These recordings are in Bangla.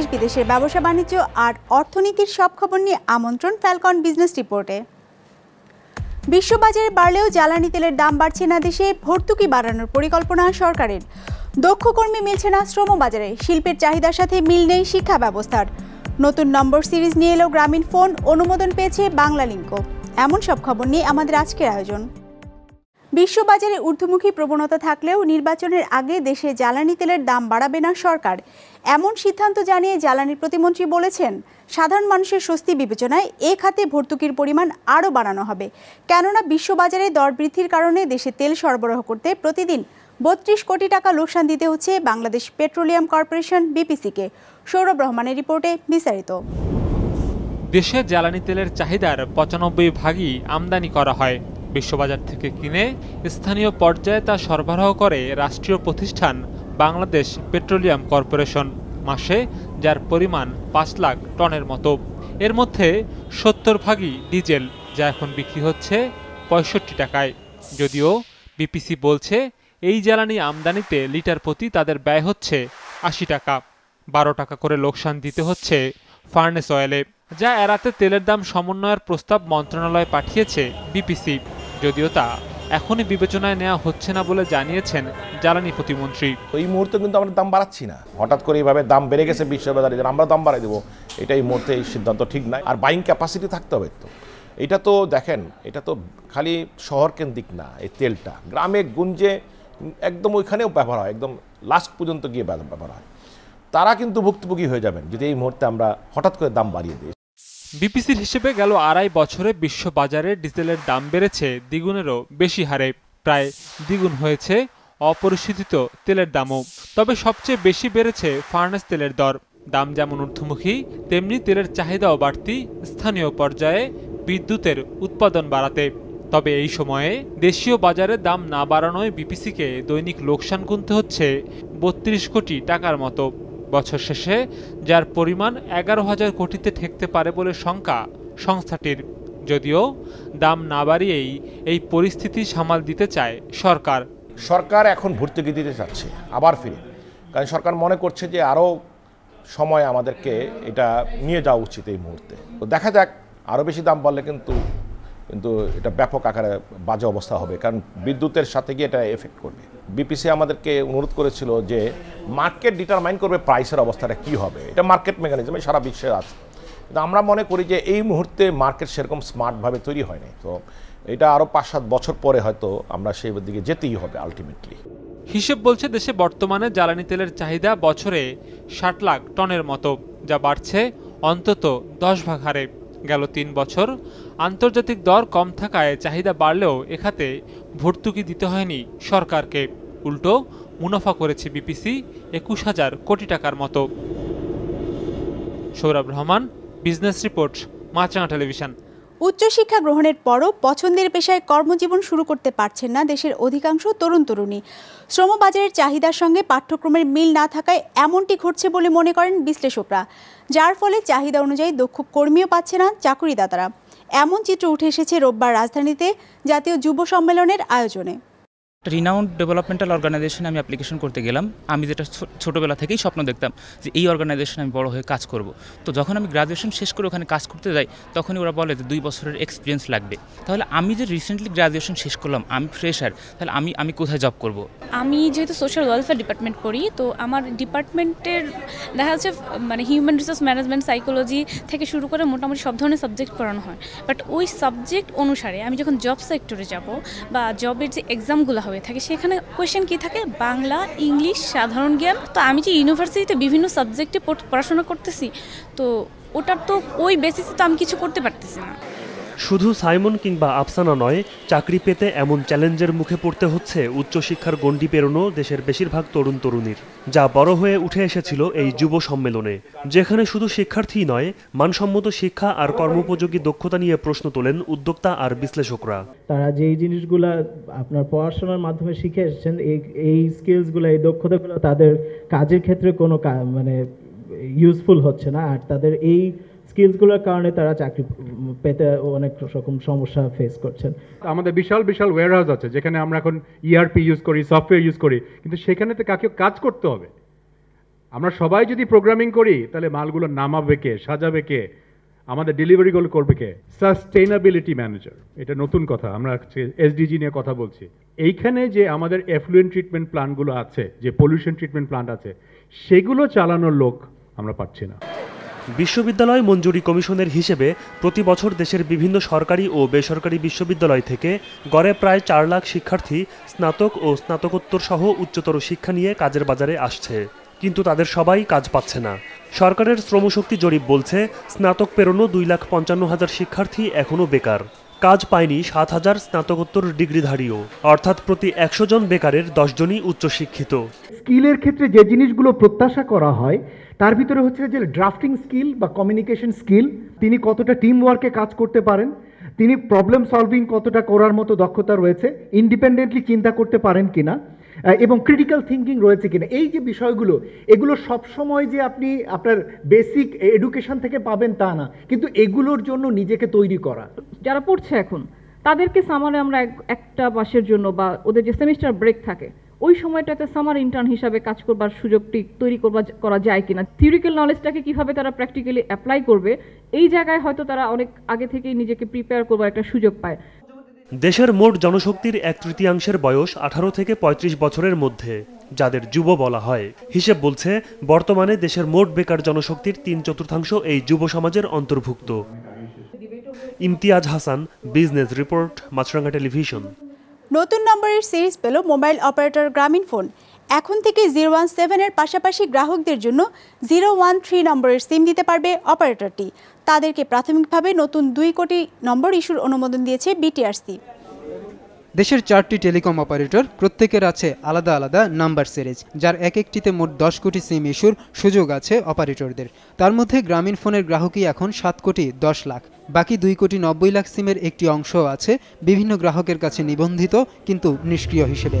দেশ বিদেশের ব্যবসা বাণিজ্য আর অর্থনীতির সব খবর নিয়ে আমন্ত্রণ ফ্যালকন বিজনেস রিপোর্টে বিশ্ববাজারে বাড়লেও জ্বালানি তেলের দাম বাড়ছে না দেশে ভর্তুকি বাড়ানোর পরিকল্পনা সরকারের দক্ষ কর্মী মিলছে না শ্রমবাজারে শিল্পের চাহিদার সাথে মিল নেই শিক্ষা ব্যবস্থার নতুন নম্বর সিরিজ নিয়ে এলো গ্রামীণ ফোন অনুমোদন পেয়েছে বাংলালিঙ্ক এমন সব খবর নিয়ে আমাদের আজকের আয়োজন বিশ্ববাজারে ঊর্ধ্বমুখী প্রবণতা থাকলেও নির্বাচনের আগে দেশে জ্বালানি তেলের দাম বাড়াবে না সরকার এমন সিদ্ধান্ত জানিয়ে জ্বালানি প্রতিমন্ত্রী বলেছেন সাধারণ মানুষের স্বস্তি বিবেচনায় এ খাতে ভর্তুকির পরিমাণ আরও বাড়ানো হবে কেননা বিশ্ববাজারে দর বৃদ্ধির কারণে দেশে তেল সরবরাহ করতে প্রতিদিন বত্রিশ কোটি টাকা লোকসান দিতে হচ্ছে বাংলাদেশ পেট্রোলিয়াম কর্পোরেশন বিপিসিকে সৌরভ রহমানের রিপোর্টে বিস্তারিত দেশে জ্বালানি তেলের চাহিদার পঁচানব্বই ভাগই আমদানি করা হয় বিশ্ববাজার থেকে কিনে স্থানীয় পর্যায়ে তা সরবরাহ করে রাষ্ট্রীয় প্রতিষ্ঠান বাংলাদেশ পেট্রোলিয়াম কর্পোরেশন মাসে যার পরিমাণ পাঁচ লাখ টনের মতো এর মধ্যে সত্তর ভাগই ডিজেল যা এখন বিক্রি হচ্ছে পঁয়ষট্টি টাকায় যদিও বিপিসি বলছে এই জ্বালানি আমদানিতে লিটার প্রতি তাদের ব্যয় হচ্ছে আশি টাকা বারো টাকা করে লোকসান দিতে হচ্ছে ফার্নেস অয়েলে যা এড়াতে তেলের দাম সমন্বয়ের প্রস্তাব মন্ত্রণালয়ে পাঠিয়েছে বিপিসি যদিও তা এখনই বিবেচনায় নেওয়া হচ্ছে না বলে জানিয়েছেন জ্বালানি প্রতিমন্ত্রী এই মুহূর্তে কিন্তু আমরা দাম বাড়াচ্ছি না হঠাৎ করে এইভাবে দাম বেড়ে গেছে বিশ্ববাজারে আমরা দাম বাড়াই দেবো এটা এই মুহূর্তে এই সিদ্ধান্ত ঠিক নয় আর বাইং ক্যাপাসিটি থাকতে হবে তো এটা তো দেখেন এটা তো খালি শহর কেন্দ্রিক না এই তেলটা গ্রামে গুঞ্জে একদম ওইখানেও ব্যবহার হয় একদম লাস্ট পর্যন্ত গিয়ে ব্যবহার হয় তারা কিন্তু ভুক্তভোগী হয়ে যাবেন যদি এই মুহূর্তে আমরা হঠাৎ করে দাম বাড়িয়ে দিই বিপিসির হিসেবে গেল আড়াই বছরে বিশ্ব বাজারে ডিজেলের দাম বেড়েছে দ্বিগুণেরও বেশি হারে প্রায় দ্বিগুণ হয়েছে অপরিশোধিত তেলের দামও তবে সবচেয়ে বেশি বেড়েছে ফার্নেস তেলের দর দাম যেমন ঊর্ধ্বমুখী তেমনি তেলের চাহিদাও বাড়তি স্থানীয় পর্যায়ে বিদ্যুতের উৎপাদন বাড়াতে তবে এই সময়ে দেশীয় বাজারে দাম না বাড়ানোয় বিপিসিকে দৈনিক লোকসান গুনতে হচ্ছে বত্রিশ কোটি টাকার মতো বছর শেষে যার পরিমাণ এগারো হাজার কোটিতে ঠেকতে পারে বলে শঙ্কা সংস্থাটির যদিও দাম না বাড়িয়েই এই পরিস্থিতি সামাল দিতে চায় সরকার সরকার এখন ভর্তুকি দিতে চাচ্ছে আবার ফিরে কারণ সরকার মনে করছে যে আরও সময় আমাদেরকে এটা নিয়ে যাওয়া উচিত এই মুহূর্তে তো দেখা যাক আরও বেশি দাম বাড়লে কিন্তু কিন্তু এটা ব্যাপক আকারে বাজে অবস্থা হবে কারণ বিদ্যুতের সাথে গিয়ে এটা এফেক্ট করবে বিপিসি আমাদেরকে অনুরোধ করেছিল যে মার্কেট ডিটারমাইন করবে প্রাইসের অবস্থাটা কি হবে এটা মার্কেট মেকানিজম সারা বিশ্বে আছে কিন্তু আমরা মনে করি যে এই মুহূর্তে মার্কেট সেরকম স্মার্টভাবে তৈরি হয়নি তো এটা আরও পাঁচ সাত বছর পরে হয়তো আমরা সেই দিকে যেতেই হবে আলটিমেটলি হিসেব বলছে দেশে বর্তমানে জ্বালানি তেলের চাহিদা বছরে ষাট লাখ টনের মতো যা বাড়ছে অন্তত দশ ভাগ হারে গেল তিন বছর আন্তর্জাতিক দর কম থাকায় চাহিদা বাড়লেও এখাতে ভর্তুকি দিতে হয়নি সরকারকে উল্টো মুনাফা করেছে বিপিসি একুশ হাজার কোটি টাকার মতো Saurav Rahman business report Maasranga television উচ্চশিক্ষা গ্রহণের পরও পছন্দের পেশায় কর্মজীবন শুরু করতে পারছেন না দেশের অধিকাংশ তরুণ তরুণী শ্রমবাজারের চাহিদার সঙ্গে পাঠ্যক্রমের মিল না থাকায় এমনটি ঘটছে বলে মনে করেন বিশ্লেষকরা যার ফলে চাহিদা অনুযায়ী দক্ষ কর্মীও পাচ্ছে না চাকুরিদাতারা এমন চিত্র উঠে এসেছে রোববার রাজধানীতে জাতীয় যুব সম্মেলনের আয়োজনে রিনাউন্ড ডেভেলপমেন্টাল অর্গানাইজেশনে আমি অ্যাপ্লিকেশন করতে গেলাম আমি যেটা ছোটোবেলা থেকেই স্বপ্ন দেখতাম যে এই অর্গানাইজেশনে আমি বড় হয়ে কাজ করব তো যখন আমি গ্রাজুয়েশন শেষ করে ওখানে কাজ করতে যাই তখনই ওরা বলে যে দুই বছরের এক্সপিরিয়েন্স লাগবে তাহলে আমি যে রিসেন্টলি গ্রাজুয়েশন শেষ করলাম আমি ফ্রেশার তাহলে আমি আমি কোথায় জব করব আমি যেহেতু সোশ্যাল ওয়েলফেয়ার ডিপার্টমেন্ট করি তো আমার ডিপার্টমেন্টের দেখা যাচ্ছে মানে হিউম্যান রিসোর্স ম্যানেজমেন্ট সাইকোলজি থেকে শুরু করে মোটামুটি সব ধরনের সাবজেক্ট করানো হয় বাট ওই সাবজেক্ট অনুসারে আমি যখন জব সেক্টরে যাব বা জবের যে এক্সামগুলো হয়ে থাকে সেখানে কোয়েশ্চেন কি থাকে বাংলা ইংলিশ সাধারণ জ্ঞান তো আমি যে ইউনিভার্সিটিতে বিভিন্ন সাবজেক্টে পড়াশোনা করতেছি তো ওটার তো ওই বেসিসে তো আমি কিছু করতে পারতেছি না শুধু সাইমন কিংবা আফসানা নয় চাকরি পেতে এমন চ্যালেঞ্জের মুখে পড়তে হচ্ছে উচ্চশিক্ষার গণ্ডি পেরোনো দেশের বেশিরভাগ তরুণ তরুণীর যা বড় হয়ে উঠে এসেছিল এই যুব সম্মেলনে যেখানে শুধু শিক্ষার্থী নয় মানসম্মত শিক্ষা আর কর্মোপযোগী দক্ষতা নিয়ে প্রশ্ন তোলেন উদ্যোক্তা আর বিশ্লেষকরা তারা যে জিনিসগুলো জিনিসগুলা আপনার পড়াশোনার মাধ্যমে শিখে এসেছেন এই এই স্কিলসগুলো এই দক্ষতাগুলো তাদের কাজের ক্ষেত্রে কোনো মানে ইউজফুল হচ্ছে না আর তাদের এই স্কিলসগুলোর কারণে তারা চাকরি পেতে অনেক রকম সমস্যা ফেস করছেন আমাদের বিশাল বিশাল ওয়ারহাউস আছে যেখানে আমরা এখন ইআরপি e ইউজ করি সফটওয়্যার ইউজ করি কিন্তু সেখানে তো কাকে কাজ করতে হবে আমরা সবাই যদি প্রোগ্রামিং করি তাহলে মালগুলো নামাবে কে সাজাবে কে আমাদের ডেলিভারিগুলো করবে কে সাস্টেনাবিলিটি ম্যানেজার এটা নতুন কথা আমরা এসডিজি নিয়ে কথা বলছি এইখানে যে আমাদের অ্যাফ্লুয়েন্ট ট্রিটমেন্ট প্ল্যানগুলো আছে যে পলিউশন ট্রিটমেন্ট প্ল্যান্ট আছে সেগুলো চালানোর লোক আমরা পাচ্ছি না বিশ্ববিদ্যালয় মঞ্জুরি কমিশনের হিসেবে প্রতি বছর দেশের বিভিন্ন সরকারি ও বেসরকারি বিশ্ববিদ্যালয় থেকে গড়ে প্রায় চার লাখ শিক্ষার্থী স্নাতক ও স্নাতকোত্তর সহ উচ্চতর শিক্ষা নিয়ে কাজের বাজারে আসছে কিন্তু তাদের সবাই কাজ পাচ্ছে না সরকারের শ্রমশক্তি জরিপ বলছে স্নাতক পেরোনো দুই লাখ পঞ্চান্ন হাজার শিক্ষার্থী এখনও বেকার কাজ পায়নি সাত হাজার স্নাতকোত্তর ডিগ্রিধারীও অর্থাৎ প্রতি একশো জন বেকারের দশজনই উচ্চশিক্ষিত স্কিলের ক্ষেত্রে যে জিনিসগুলো প্রত্যাশা করা হয় তার ভিতরে হচ্ছে যে ড্রাফটিং স্কিল বা কমিউনিকেশন স্কিল তিনি কতটা টিম ওয়ার্কে কাজ করতে পারেন তিনি প্রবলেম সলভিং কতটা করার মতো দক্ষতা রয়েছে ইন্ডিপেন্ডেন্টলি চিন্তা করতে পারেন কিনা এবং ক্রিটিক্যাল থিঙ্কিং রয়েছে কিনা এই যে বিষয়গুলো এগুলো সবসময় যে আপনি আপনার বেসিক এডুকেশন থেকে পাবেন তা না কিন্তু এগুলোর জন্য নিজেকে তৈরি করা যারা পড়ছে এখন তাদেরকে সামারে আমরা একটা মাসের জন্য বা ওদের যে সেমিস্টার ব্রেক থাকে ওই সময়টাতে সামার ইন্টার্ন হিসাবে কাজ করবার সুযোগটি তৈরি করবা করা যায় কিনা থিওরিক্যাল নলেজটাকে কিভাবে তারা প্র্যাকটিক্যালি অ্যাপ্লাই করবে এই জায়গায় হয়তো তারা অনেক আগে থেকেই নিজেকে প্রিপেয়ার করবার একটা সুযোগ পায় দেশের মোট জনশক্তির এক তৃতীয়াংশের বয়স আঠারো থেকে ৩৫ বছরের মধ্যে যাদের যুব বলা হয় হিসেব বলছে বর্তমানে দেশের মোট বেকার জনশক্তির তিন চতুর্থাংশ এই যুব সমাজের অন্তর্ভুক্ত Imtiaz Hasan business report Maasranga television নতুন নম্বরের সিরিজ পেল মোবাইল অপারেটর গ্রামীণ ফোন এখন থেকে জিরো ওয়ান সেভেনের পাশাপাশি গ্রাহকদের জন্য জিরো ওয়ান থ্রি নম্বরের সিম দিতে পারবে অপারেটরটি তাদেরকে প্রাথমিকভাবে নতুন দুই কোটি নম্বর ইস্যুর অনুমোদন দিয়েছে বিটিআরসি দেশের চারটি টেলিকম অপারেটর প্রত্যেকের আছে আলাদা আলাদা নাম্বার সিরিজ যার এক একটিতে মোট দশ কোটি সিম ইস্যুর সুযোগ আছে অপারেটরদের তার মধ্যে গ্রামীণ ফোনের গ্রাহকই এখন সাত কোটি দশ লাখ বাকি দুই কোটি নব্বই লাখ সিমের একটি অংশ আছে বিভিন্ন গ্রাহকের কাছে নিবন্ধিত কিন্তু নিষ্ক্রিয় হিসেবে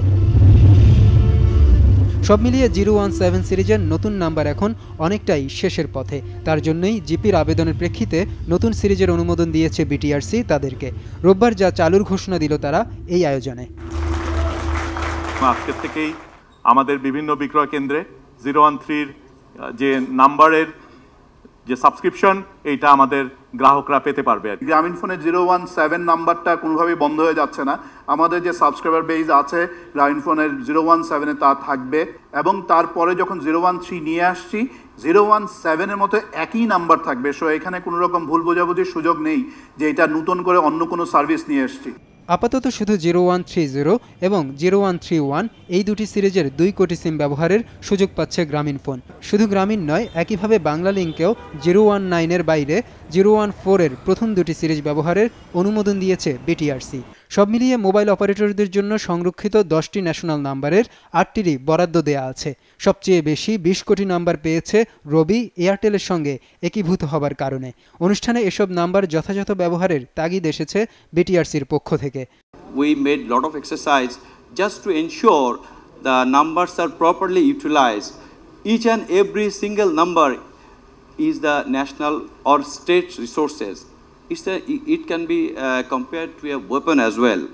সব মিলিয়ে জিরো ওয়ান সেভেন সিরিজের নতুন নাম্বার এখন অনেকটাই শেষের পথে তার জন্যই জিপির আবেদনের প্রেক্ষিতে নতুন সিরিজের অনুমোদন দিয়েছে বিটিআরসি তাদেরকে রোববার যা চালুর ঘোষণা দিল তারা এই আয়োজনে আজকের থেকেই আমাদের বিভিন্ন বিক্রয় কেন্দ্রে জিরো ওয়ান থ্রির যে নাম্বারের যে সাবস্ক্রিপশন এইটা আমাদের গ্রাহকরা পেতে পারবে আর গ্রামীণ ফোনে জিরো ওয়ান সেভেন নাম্বারটা কোনোভাবেই বন্ধ হয়ে যাচ্ছে না আমাদের যে সাবস্ক্রাইবার বেজ আছে গ্রামীণ ফোনের জিরো ওয়ান সেভেনে তা থাকবে এবং তারপরে যখন জিরো ওয়ান থ্রি নিয়ে আসছি জিরো ওয়ান সেভেনের মতো একই নাম্বার থাকবে সো এখানে কোনো রকম ভুল বোঝাবুঝির সুযোগ নেই যে এটা নতুন করে অন্য কোনো সার্ভিস নিয়ে এসছি আপাতত শুধু জিরো ওয়ান থ্রি জিরো এবং জিরো ওয়ান থ্রি ওয়ান এই দুটি সিরিজের দুই কোটি সিম ব্যবহারের সুযোগ পাচ্ছে গ্রামীণ ফোন শুধু গ্রামীণ নয় একইভাবে বাংলা লিঙ্কেও জিরো ওয়ান নাইনের বাইরে জিরো ওয়ান ফোরের প্রথম দুটি সিরিজ ব্যবহারের অনুমোদন দিয়েছে বিটিআরসি সব মিলিয়ে মোবাইল অপারেটরদের জন্য সংরক্ষিত দশটি ন্যাশনাল নাম্বারের আটটিরই বরাদ্দ দেয়া আছে সবচেয়ে বেশি বিশ কোটি নাম্বার পেয়েছে রবি এয়ারটেলের সঙ্গে একীভূত হবার কারণে অনুষ্ঠানে এসব নাম্বার যথাযথ ব্যবহারের তাগিদ এসেছে বিটিআরসির পক্ষ থেকে we made lot of exercise just to ensure the numbers আর properly utilise Each and every single number is the national or state resources it's a, it can be uh, compared to a weapon as well.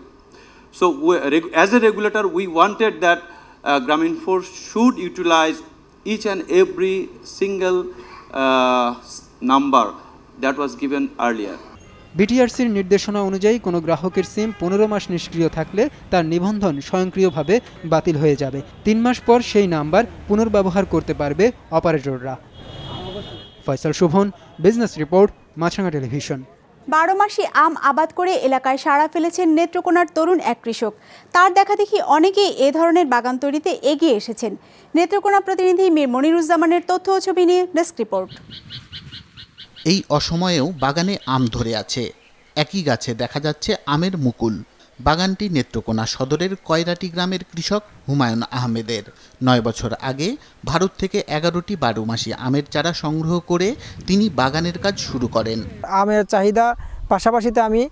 So we, as a regulator, we wanted that uh, Force should utilize each and every single uh, number that was given earlier. বিটিআরসির নির্দেশনা অনুযায়ী কোনো গ্রাহকের সিম পনেরো মাস নিষ্ক্রিয় থাকলে তার নিবন্ধন স্বয়ংক্রিয়ভাবে বাতিল হয়ে যাবে তিন মাস পর সেই নাম্বার পুনর্ব্যবহার করতে পারবে অপারেটররা Faisal Shovon business report Maasranga television বারো মাসে আম আবাদ করে এলাকায় সাড়া ফেলেছেন নেত্রকোনার তরুণ এক কৃষক তার দেখা দেখি অনেকেই এ ধরনের বাগান তৈরিতে এগিয়ে এসেছেন নেত্রকোনা প্রতিনিধি মীর মনিরুজ্জামানের তথ্য ছবি নিয়ে ডেস্ক রিপোর্ট এই অসময়েও বাগানে আম ধরে আছে একই গাছে দেখা যাচ্ছে আমের মুকুল বাগানটি নেত্রকোনা সদরের কয়রাটি গ্রামের কৃষক হুমায়ুন আহমেদের নয় বছর আগে ভারত থেকে এগারোটি বারো মাসি আমের চারা সংগ্রহ করে তিনি বাগানের কাজ শুরু করেন আমের চাহিদা পাশাপাশিতে আমি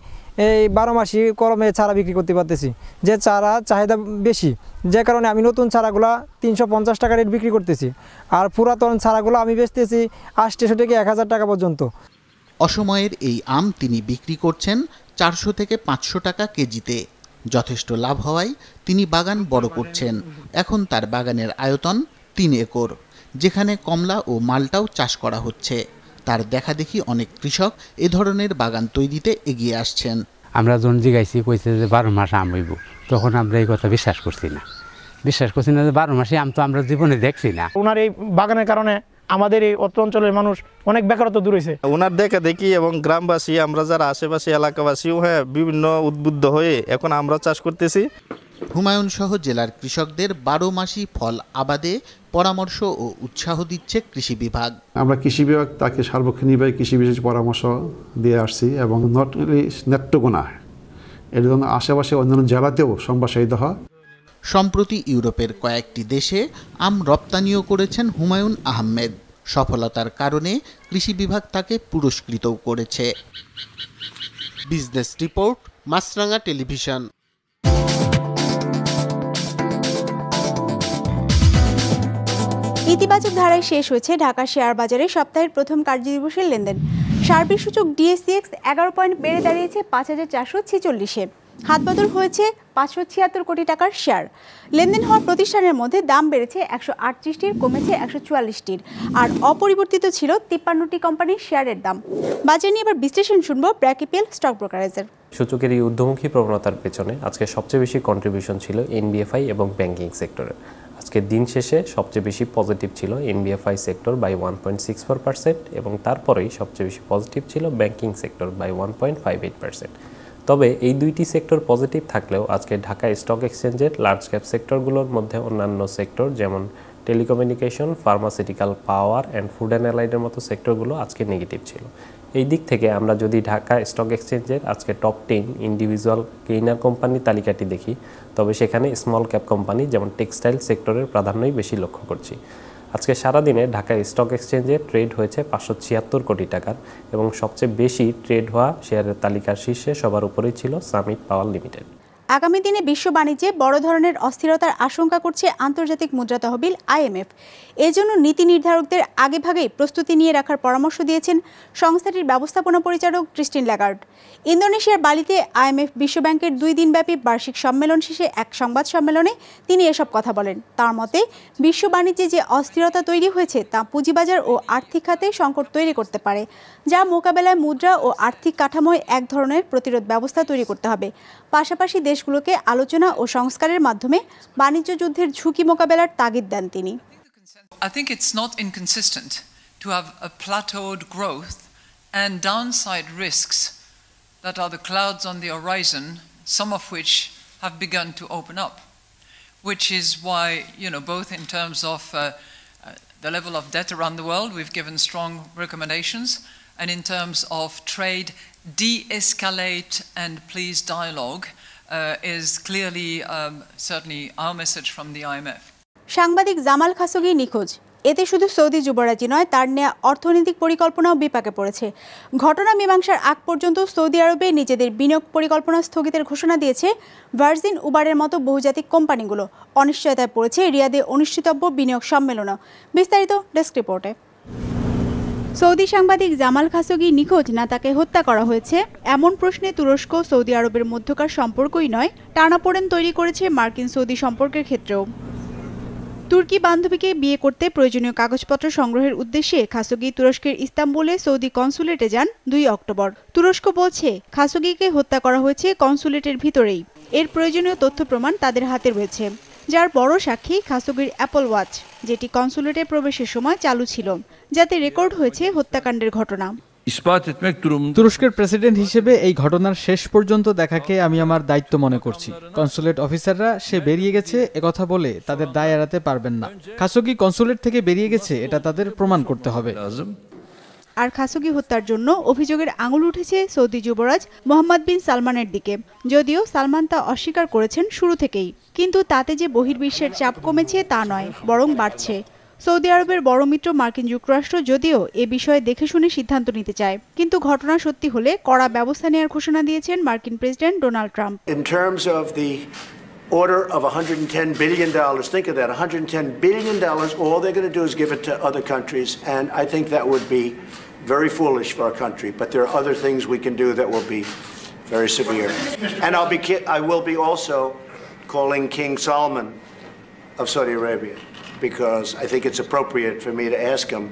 এই বারো মাসি কলমে চারা বিক্রি করতে পারতেছি যে চারা চাহিদা বেশি যে কারণে আমি নতুন চারাগুলো তিনশো পঞ্চাশ টাকা রেট বিক্রি করতেছি আর পুরাতন চারাগুলো আমি বেচতেছি আষ্টশো থেকে এক হাজার টাকা পর্যন্ত অসময়ের এই আম তিনি বিক্রি করছেন চারশো থেকে পাঁচশো টাকা কেজিতে যথেষ্ট লাভ হওয়ায় তিনি বাগান বড় করছেন এখন তার বাগানের আয়তন তিন একর যেখানে কমলা ও মালটাও চাষ করা হচ্ছে তার দেখাদেখি অনেক কৃষক এ ধরনের বাগান তৈরিতে এগিয়ে আসছেন আমরা যখন জিগাইছি কইছে যে বারো মাস আম হইব তখন আমরা এই কথা বিশ্বাস করছি না বিশ্বাস করছি না যে বারো মাসে আম তো আমরা জীবনে দেখছি না ওনার এই বাগানের কারণে আমাদের এই অত অঞ্চলের মানুষ অনেক বেকারত্ব দূর হয়েছে ওনার দেখা দেখি এবং গ্রামবাসী আমরা যারা আশেপাশে এলাকাবাসীও হ্যাঁ বিভিন্ন উদ্বুদ্ধ হয়ে এখন আমরা চাষ করতেছি হুমায়ুন সহ জেলার কৃষকদের বারো মাসি ফল আবাদে পরামর্শ ও উৎসাহ দিচ্ছে কৃষি বিভাগ আমরা কৃষি বিভাগ তাকে সার্বক্ষণিকভাবে কৃষি বিশেষ পরামর্শ দিয়ে আসছি এবং নট নেত্রগোনা এর জন্য আশেপাশে অন্যান্য জেলাতেও সম্প্রসারিত হয় সম্প্রতি ইউরোপের কয়েকটি দেশে আম রপ্তানিও করেছেন হুমায়ুন আহমেদ সফলতার কারণে কৃষি বিভাগ তাকে পুরস্কৃতও করেছে বিজনেস রিপোর্ট মাছরাঙা টেলিভিশন ইতিবাচক ধারায় শেষ হয়েছে ঢাকা শেয়ার বাজারে সপ্তাহের প্রথম কার্যদিবসের লেনদেন সার্বিক সূচক ডিএসসিএক্স এগারো পয়েন্ট বেড়ে দাঁড়িয়েছে পাঁচ হাজার চারশো ছেচল্লিশে হাতবদল হয়েছে পাঁচশো ছিয়াত্তর কোটি টাকার শেয়ার লেনদেন হওয়া প্রতিষ্ঠানের মধ্যে দাম বেড়েছে একশো আটত্রিশটির কমেছে একশো চুয়াল্লিশটির আর অপরিবর্তিত ছিল তিপ্পান্নটি কোম্পানির শেয়ারের দাম বাজার নিয়ে এবার বিশ্লেষণ শুনবো ব্র্যাকিপিএল স্টক ব্রোকারেজের সূচকের এই ঊর্ধ্বমুখী প্রবণতার পেছনে আজকে সবচেয়ে বেশি কন্ট্রিবিউশন ছিল এনবিএফআই এবং ব্যাংকিং সেক্টরে আজকে দিন শেষে সবচেয়ে বেশি পজিটিভ ছিল NBFI sector by one point six four percent এবং তারপরেই সবচেয়ে বেশি পজিটিভ ছিল banking sector by one point five eight percent তবে এই দুইটি সেক্টর পজিটিভ থাকলেও আজকে ঢাকা স্টক এক্সচেঞ্জের লার্জ ক্যাপ সেক্টরগুলোর মধ্যে অন্যান্য সেক্টর যেমন telecommunication pharmaceutical power and food and অ্যালাইডের মতো সেক্টরগুলো আজকে নেগেটিভ ছিল এই দিক থেকে আমরা যদি ঢাকা স্টক এক্সচেঞ্জের আজকে টপ টেন ইন্ডিভিজুয়াল গেইনার কোম্পানির তালিকাটি দেখি তবে সেখানে স্মল ক্যাপ কোম্পানি যেমন টেক্সটাইল সেক্টরের প্রাধান্যই বেশি লক্ষ্য করছি আজকে সারাদিনে ঢাকা স্টক এক্সচেঞ্জে ট্রেড হয়েছে পাঁচশো ছিয়াত্তর কোটি টাকার এবং সবচেয়ে বেশি ট্রেড হওয়া শেয়ারের তালিকার শীর্ষে সবার উপরেই ছিল সামিট পাওয়ার লিমিটেড আগামী দিনে বিশ্ব বাণিজ্যে বড় ধরনের অস্থিরতার আশঙ্কা করছে আন্তর্জাতিক মুদ্রা তহবিল আইএমএফ এজন্য নীতি নির্ধারকদের আগেভাগেই প্রস্তুতি নিয়ে রাখার পরামর্শ দিয়েছেন সংস্থাটির ব্যবস্থাপনা পরিচালক ক্রিস্টিন ল্যাগার্ড ইন্দোনেশিয়ার বালিতে আইএমএফ বিশ্বব্যাংকের দুই দিনব্যাপী বার্ষিক সম্মেলন শেষে এক সংবাদ সম্মেলনে তিনি এসব কথা বলেন তার মতে বিশ্ব বাণিজ্যে যে অস্থিরতা তৈরি হয়েছে তা পুঁজিবাজার ও আর্থিক খাতে সংকট তৈরি করতে পারে যা মোকাবেলায় মুদ্রা ও আর্থিক কাঠামোয় এক ধরনের প্রতিরোধ ব্যবস্থা তৈরি করতে হবে পাশাপাশি দেশ দেশগুলোকে আলোচনা ও সংস্কারের মাধ্যমে বাণিজ্য যুদ্ধের ঝুঁকি মোকাবেলার তাগিদ দেন তিনি I think it's not inconsistent to have a plateaued growth and downside risks that are the clouds on the horizon, some of which have begun to open up, which is why, you know, both in terms of uh, uh the level of debt around the world, we've given strong recommendations, and in terms of trade, de escalate and please dialogue Uh, is clearly um, certainly our message from the IMF. সাংবাদিক জামাল খাসোগি নিখোঁজ এতে শুধু সৌদি যুবরাজই নয় তার নেয়া অর্থনৈতিক পরিকল্পনাও বিপাকে পড়েছে ঘটনা মীমাংসার আগ পর্যন্ত সৌদি আরবে নিজেদের বিনিয়োগ পরিকল্পনা স্থগিতের ঘোষণা দিয়েছে ভার্জিন উবারের মতো বহুজাতিক কোম্পানিগুলো অনিশ্চয়তায় পড়েছে রিয়াদে অনুষ্ঠিতব্য বিনিয়োগ সম্মেলনও বিস্তারিত ডেস্ক রিপোর্টে সৌদি সাংবাদিক জামাল খাসোগি নিখোঁজ না তাকে হত্যা করা হয়েছে এমন প্রশ্নে তুরস্ক সৌদি আরবের মধ্যকার সম্পর্কই নয় টানাপোড়েন তৈরি করেছে মার্কিন সৌদি সম্পর্কের ক্ষেত্রেও তুর্কি বান্ধবীকে বিয়ে করতে প্রয়োজনীয় কাগজপত্র সংগ্রহের উদ্দেশ্যে খাসোগি তুরস্কের ইস্তাম্বুলে সৌদি কনসুলেটে যান দুই অক্টোবর তুরস্ক বলছে খাসোগিকে হত্যা করা হয়েছে কনসুলেটের ভিতরেই এর প্রয়োজনীয় তথ্য প্রমাণ তাদের হাতে রয়েছে যার বড় সাক্ষী খাসুগির অ্যাপল ওয়াচ যেটি কনসুলেটে প্রবেশের সময় চালু ছিল যাতে রেকর্ড হয়েছে হত্যাকাণ্ডের ঘটনা তুরস্কের প্রেসিডেন্ট হিসেবে এই ঘটনার শেষ পর্যন্ত দেখাকে আমি আমার দায়িত্ব মনে করছি কনসুলেট অফিসাররা সে বেরিয়ে গেছে একথা বলে তাদের দায় এড়াতে পারবেন না খাসুগি কনসুলেট থেকে বেরিয়ে গেছে এটা তাদের প্রমাণ করতে হবে আর খাসুগি হত্যার জন্য অভিযোগের আঙুল উঠেছে সৌদি যুবরাজ মোহাম্মদ বিন সালমানের দিকে যদিও সালমান তা অস্বীকার করেছেন শুরু থেকেই কিন্তু তাতে যে বহির্বিশ্বের চাপ কমেছে তা নয় বরং বাড়ছে সৌদি আরবের বড় মিত্র মার্কিন যুক্তরাষ্ট্র যদিও এ বিষয়ে দেখে শুনে সিদ্ধান্ত নিতে চায় কিন্তু ঘটনা সত্যি হলে কড়া ব্যবস্থা নেওয়ার ঘোষণা দিয়েছেন মার্কিন president Donald Trump order of $110 billion. Think of that, $110 billion. All they're going to do is give it to other countries, and I think that would be very foolish for our country. But there are other things we can do that will be very severe. And I'll be, I will be also calling King Salman of Saudi Arabia because I think it's appropriate for me to ask him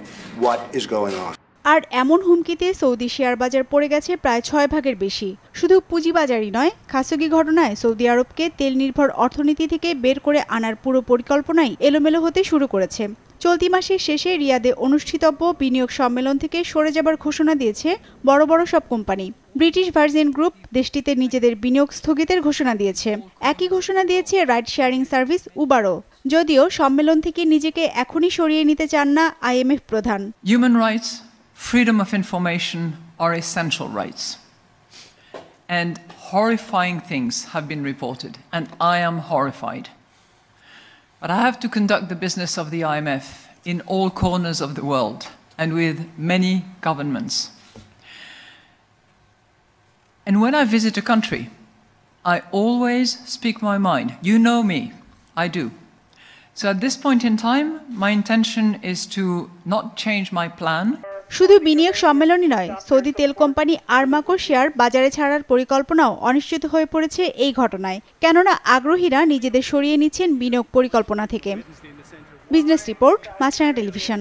what is going on. আর এমন হুমকিতে সৌদি শেয়ার বাজার পড়ে গেছে প্রায় ছয় ভাগের বেশি শুধু পুঁজিবাজারই নয় খাসগি ঘটনায় সৌদি আরবকে তেল নির্ভর অর্থনীতি থেকে বের করে আনার পুরো পরিকল্পনাই এলোমেলো হতে শুরু করেছে চলতি মাসের শেষে রিয়াদে অনুষ্ঠিতব্য বিনিয়োগ সম্মেলন থেকে সরে যাবার ঘোষণা দিয়েছে বড় বড় সব কোম্পানি ব্রিটিশ ভার্জিন গ্রুপ দেশটিতে নিজেদের বিনিয়োগ স্থগিতের ঘোষণা দিয়েছে একই ঘোষণা দিয়েছে রাইড শেয়ারিং সার্ভিস উবারও যদিও সম্মেলন থেকে নিজেকে এখনই সরিয়ে নিতে চান না আইএমএফ প্রধান human rights freedom of information আর essential rights and horrifying things have been reported and I am horrified. But I have to conduct the business of the IMF in all corners of the world and with many governments. And when I visit a country, I always speak my mind. You know me, I do. So at this point in time, my intention is to not change my plan. শুধু বিনিয়োগ সম্মেলনই নয় সৌদি তেল কোম্পানি আরমাকো শেয়ার বাজারে ছাড়ার পরিকল্পনাও অনিশ্চিত হয়ে পড়েছে এই ঘটনায় কেননা আগ্রহীরা নিজেদের সরিয়ে নিচ্ছেন বিনিয়োগ পরিকল্পনা থেকে বিজনেস রিপোর্ট মাছরাঙা টেলিভিশন